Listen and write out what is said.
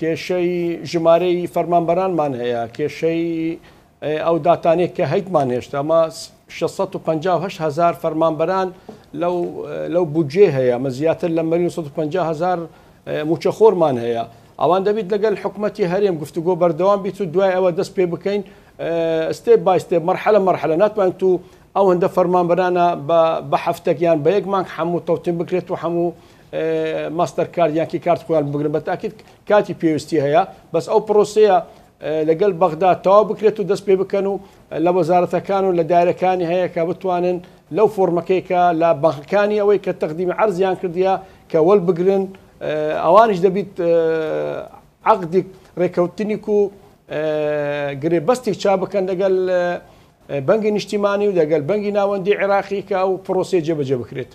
کێشەی ژمارەی فەرمانبەرانمان هەیە کێشەی ئەو داتانێک کە هەیتمان هێشتا ئەمە هش هزار فرمانبران لو لو هەیە مە زیاتر لما مەری 150 هزار موچە خۆرمان هەیە ئەوان دەبیت لەگەل حکوومەتتی هەرێم گفتوگۆ بەردەوام بیت و دوای ئەوە دەست پێ بکەین ئەستێ باسێ مرحله مرحله نتوان تو او اند فرمان برانا بحفتك يعني بيك مانك حمو توتين بكريت وحمو آه، ماستر كارد يعني كي كارت كوال بكريت بتاكيد كاتي بي اس تي هيا بس او بروسيا آه، لقل بغداد تو بكريت ودس بي بكانو لوزاره كانوا لدائره كان هيا كابتوانن لو فورما كيكا لا بنك كاني اوي كتقديم عرض يعني كرديا كول بكرين آه، اوانج دبيت عقدك ريكوتينيكو غريبستي بستي شابكن بەنگی نیشتیمانی و لەگەل بەنگی ناوەندی عێراقیکە و پرۆسی جێبەجێ بکرێت